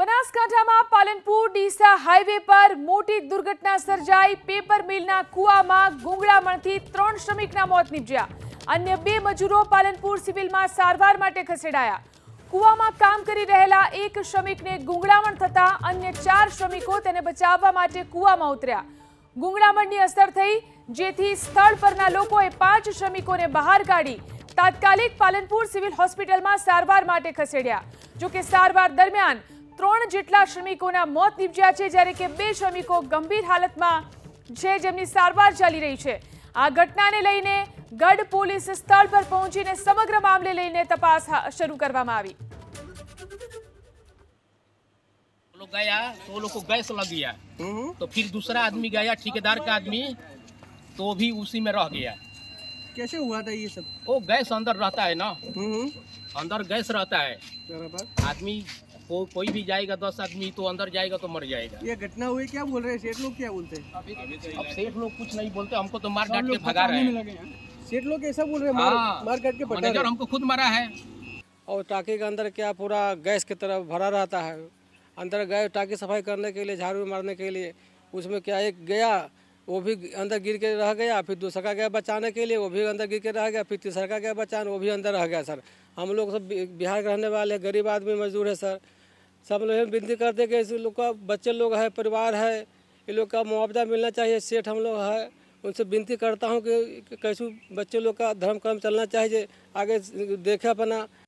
बनासकांठाમાં પાલેનપુર Deesa highway પર મોટી દુર્ઘટના સર્જાયા પેપર મિલના કુવામાં ગુંગડામણથી 3 શ્રમિકના મોત નિપજ્યા અન્ય 2 મજૂરો પાલેનપુર સિવિલમાં સારવાર માટે ખસેડાયા કુવામાં કામ કરી રહેલા એક શ્રમિકને ગુંગડામણ થતા અન્ય 4 શ્રમિકો તેને બચાવવા માટે કુવામાં ઉતર્યા ગુંગડામણની અસર થઈ જેથી સ્થળ પરના લોકોએ 5 શ્રમિકોને બહાર કાઢી તાત્કાલિક પાલેનપુર સિવિલ હોસ્પિટલમાં સારવાર માટે ખસેડ્યા જો કે સારવાર દરમિયાન 3 જેટલા શ્રમિકોના મોત નિપજા છે જ્યારે કે બે શ્રમિકો ગંભીર હાલતમાં છે જેમની સારવાર ચાલી રહી છે આ ઘટનાને લઈને ગડ પોલીસ સ્થળ પર પહોંચીને સમગ્ર મામલે લેને તપાસ શરૂ કરવામાં આવી લોકો ગયા તો લોકો ગેસ લાગીયા તો ફિર दुसरा आदमी ગયા ઠીકેદાર કા આદમી તો ભી ઉસી મે રહે ગયા કેસે હુઆ થા યે સબ ઓ ગેસ અંદર રહેતા હે ના અંદર ગેસ રહેતા હે તરબાર આદમી को, कोई भी जाएगा दस आदमी तो अंदर जाएगा तो मर जाएगा ये घटना हुई क्या बोल रहे हैं सेठ लोग क्या बोलते हैं सेठ लोग कुछ नहीं बोलते हमको तो मार डांट के भगा रहे हैं हाँ? सेठ लोग ऐसा बोल रहे हैं मार हाँ। काट के भगा हमको खुद मरा है और टाके के अंदर क्या पूरा गैस की तरफ भरा रहता है अंदर गए टाकी सफाई करने के लिए झाड़ू मारने के लिए उसमें क्या एक गया वो भी अंदर गिर के रह गया फिर दूसरा का गया बचाने के लिए वो भी अंदर गिर के रह गया फिर तीसरा का गया बचाने वो भी अंदर रह गया सर हम लोग सब बिहार के रहने वाले गरीब आदमी मजदूर है सर सब लोग विनती करते कि इस लोग का बच्चे लोग है परिवार है ये लोग का मुआवजा मिलना चाहिए सेठ हम लोग है उनसे विनती करता हूँ कि कैसे बच्चे लोग का धर्म कर्म चलना चाहिए आगे देखे अपना